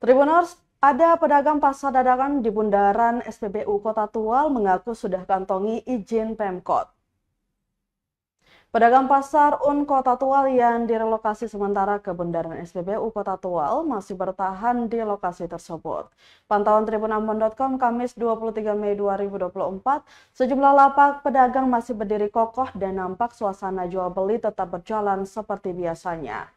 Tribuners, ada pedagang pasar dadakan di bundaran SPBU Kota Tual mengaku sudah kantongi izin Pemkot. Pedagang pasar Un Kota Tual yang direlokasi sementara ke Bundaran SPBU Kota Tual masih bertahan di lokasi tersebut. Pantauan tribunampun.com Kamis 23 Mei 2024, sejumlah lapak pedagang masih berdiri kokoh dan nampak suasana jual beli tetap berjalan seperti biasanya.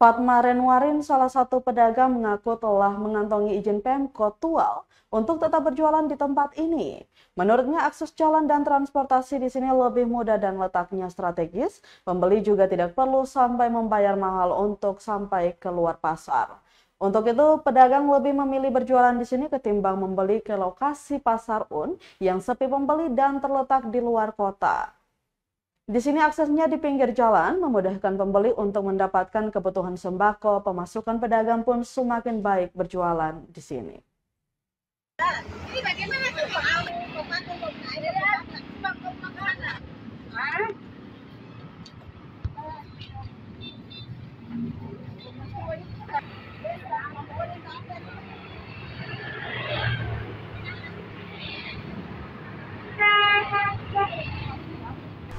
Fatma Renwarin, salah satu pedagang, mengaku telah mengantongi izin Pemkot Tual untuk tetap berjualan di tempat ini. Menurutnya, akses jalan dan transportasi di sini lebih mudah dan letaknya strategis. Pembeli juga tidak perlu sampai membayar mahal untuk sampai ke luar pasar. Untuk itu, pedagang lebih memilih berjualan di sini ketimbang membeli ke lokasi pasar Un yang sepi pembeli dan terletak di luar kota. Di sini aksesnya di pinggir jalan memudahkan pembeli untuk mendapatkan kebutuhan sembako, pemasukan pedagang pun semakin baik berjualan di sini. Nah,